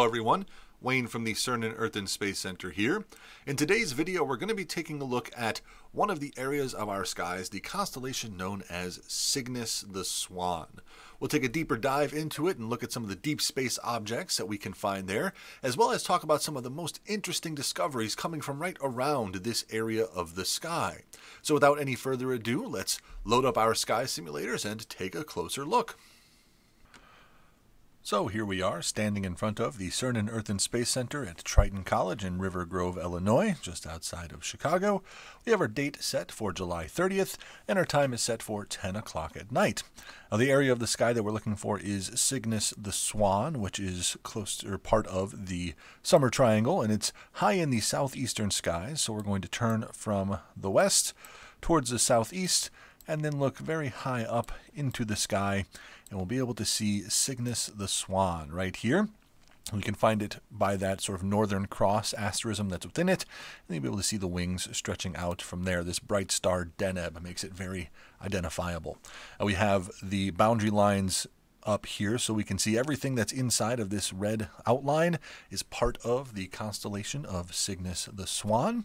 Hello everyone, Wayne from the CERN and Earth and Space Center here. In today's video, we're going to be taking a look at one of the areas of our skies, the constellation known as Cygnus the Swan. We'll take a deeper dive into it and look at some of the deep space objects that we can find there, as well as talk about some of the most interesting discoveries coming from right around this area of the sky. So without any further ado, let's load up our sky simulators and take a closer look. So here we are, standing in front of the CERNan Earth and Space Center at Triton College in River Grove, Illinois, just outside of Chicago. We have our date set for July 30th, and our time is set for 10 o'clock at night. Now, the area of the sky that we're looking for is Cygnus the Swan, which is close to, or part of the Summer Triangle, and it's high in the southeastern skies. So we're going to turn from the west towards the southeast and then look very high up into the sky and we'll be able to see Cygnus the Swan right here. We can find it by that sort of northern cross asterism that's within it, and you'll be able to see the wings stretching out from there. This bright star Deneb makes it very identifiable. Uh, we have the boundary lines up here so we can see everything that's inside of this red outline is part of the constellation of Cygnus the Swan.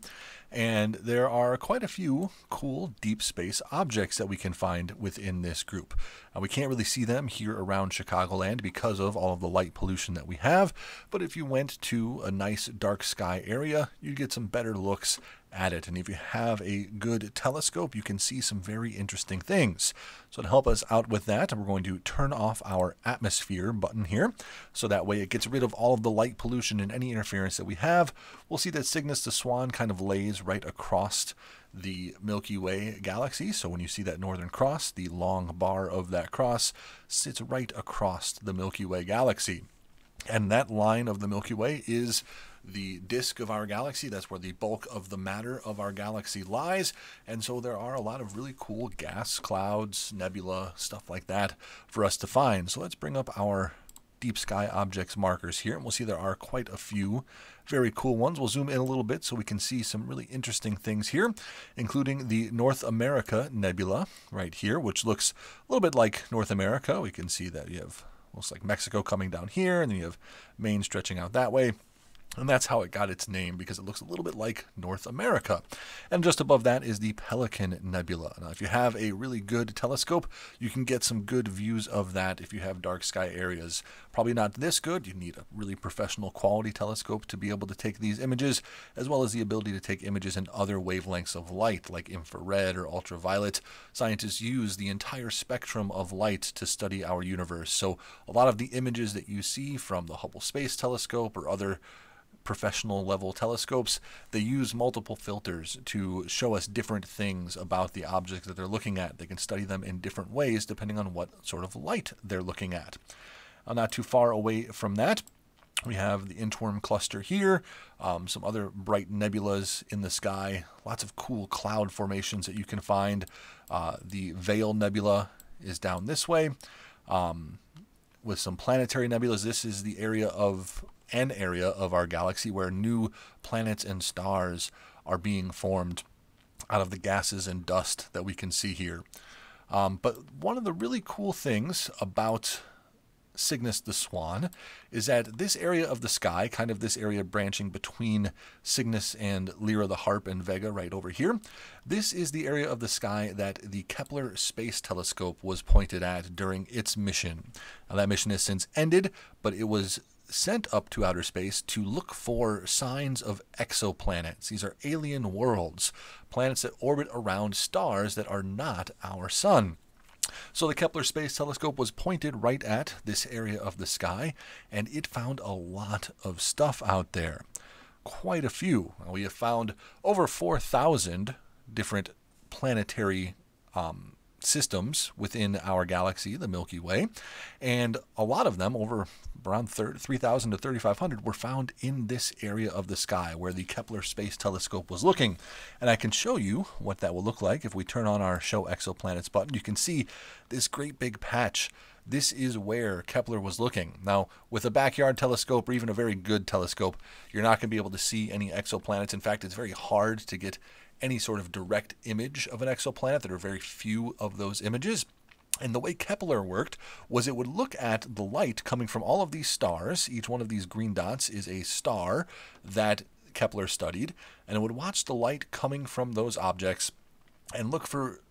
And there are quite a few cool deep space objects that we can find within this group. we can't really see them here around Chicagoland because of all of the light pollution that we have. But if you went to a nice dark sky area, you'd get some better looks at it. And if you have a good telescope, you can see some very interesting things. So to help us out with that, we're going to turn off our atmosphere button here. So that way it gets rid of all of the light pollution and any interference that we have. We'll see that Cygnus the Swan kind of lays right across the Milky Way galaxy. So when you see that northern cross, the long bar of that cross sits right across the Milky Way galaxy. And that line of the Milky Way is the disk of our galaxy. That's where the bulk of the matter of our galaxy lies. And so there are a lot of really cool gas clouds, nebula, stuff like that for us to find. So let's bring up our deep sky objects markers here. And we'll see there are quite a few very cool ones. We'll zoom in a little bit so we can see some really interesting things here, including the North America Nebula right here, which looks a little bit like North America. We can see that you have looks like Mexico coming down here, and then you have Maine stretching out that way. And that's how it got its name because it looks a little bit like North America. And just above that is the Pelican Nebula. Now, if you have a really good telescope, you can get some good views of that if you have dark sky areas. Probably not this good. You need a really professional quality telescope to be able to take these images, as well as the ability to take images in other wavelengths of light, like infrared or ultraviolet. Scientists use the entire spectrum of light to study our universe. So a lot of the images that you see from the Hubble Space Telescope or other professional level telescopes, they use multiple filters to show us different things about the objects that they're looking at. They can study them in different ways depending on what sort of light they're looking at. Uh, not too far away from that, we have the Intworm cluster here, um, some other bright nebulas in the sky, lots of cool cloud formations that you can find. Uh, the Veil Nebula is down this way. Um, with some planetary nebulas, this is the area of an area of our galaxy where new planets and stars are being formed out of the gases and dust that we can see here. Um, but one of the really cool things about Cygnus the Swan is that this area of the sky, kind of this area branching between Cygnus and Lyra the Harp and Vega right over here, this is the area of the sky that the Kepler Space Telescope was pointed at during its mission. Now that mission has since ended, but it was sent up to outer space to look for signs of exoplanets. These are alien worlds, planets that orbit around stars that are not our sun. So the Kepler Space Telescope was pointed right at this area of the sky, and it found a lot of stuff out there. Quite a few. We have found over 4,000 different planetary um, systems within our galaxy, the Milky Way, and a lot of them, over around 3,000 to 3,500, were found in this area of the sky where the Kepler Space Telescope was looking. And I can show you what that will look like if we turn on our Show Exoplanets button. You can see this great big patch this is where Kepler was looking. Now, with a backyard telescope or even a very good telescope, you're not going to be able to see any exoplanets. In fact, it's very hard to get any sort of direct image of an exoplanet. There are very few of those images. And the way Kepler worked was it would look at the light coming from all of these stars. Each one of these green dots is a star that Kepler studied, and it would watch the light coming from those objects and look for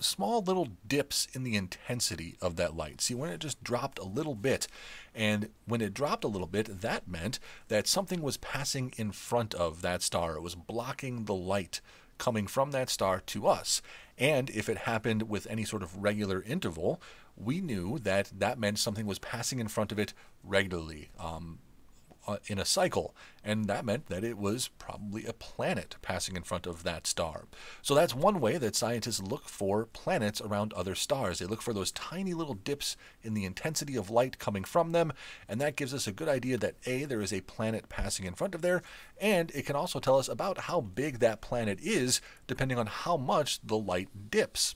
small little dips in the intensity of that light. See, when it just dropped a little bit, and when it dropped a little bit, that meant that something was passing in front of that star. It was blocking the light coming from that star to us. And if it happened with any sort of regular interval, we knew that that meant something was passing in front of it regularly. Um, uh, in a cycle, and that meant that it was probably a planet passing in front of that star. So that's one way that scientists look for planets around other stars. They look for those tiny little dips in the intensity of light coming from them, and that gives us a good idea that A, there is a planet passing in front of there, and it can also tell us about how big that planet is depending on how much the light dips.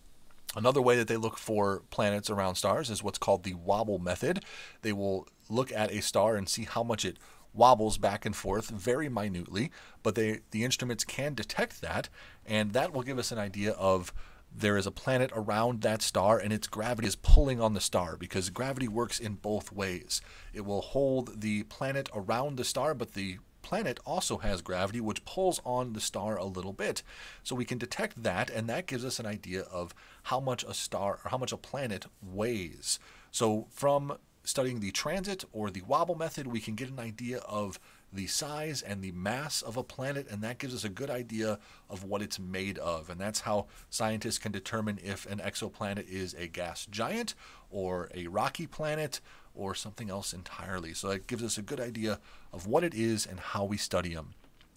Another way that they look for planets around stars is what's called the wobble method. They will look at a star and see how much it wobbles back and forth very minutely, but they, the instruments can detect that, and that will give us an idea of there is a planet around that star and its gravity is pulling on the star because gravity works in both ways. It will hold the planet around the star, but the planet also has gravity which pulls on the star a little bit. So we can detect that and that gives us an idea of how much a star or how much a planet weighs. So from studying the transit or the wobble method, we can get an idea of the size and the mass of a planet, and that gives us a good idea of what it's made of. And that's how scientists can determine if an exoplanet is a gas giant or a rocky planet or something else entirely. So that gives us a good idea of what it is and how we study them.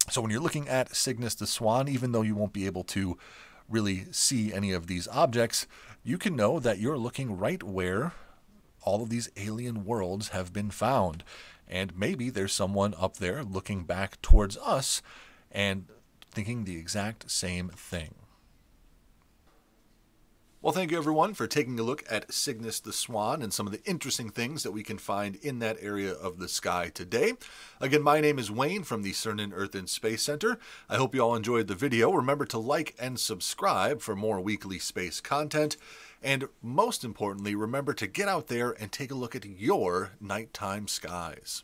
So when you're looking at Cygnus the Swan, even though you won't be able to really see any of these objects, you can know that you're looking right where all of these alien worlds have been found. And maybe there's someone up there looking back towards us and thinking the exact same thing. Well, thank you everyone for taking a look at Cygnus the Swan and some of the interesting things that we can find in that area of the sky today. Again, my name is Wayne from the Cernan Earth and Space Center. I hope you all enjoyed the video. Remember to like and subscribe for more weekly space content. And most importantly, remember to get out there and take a look at your nighttime skies.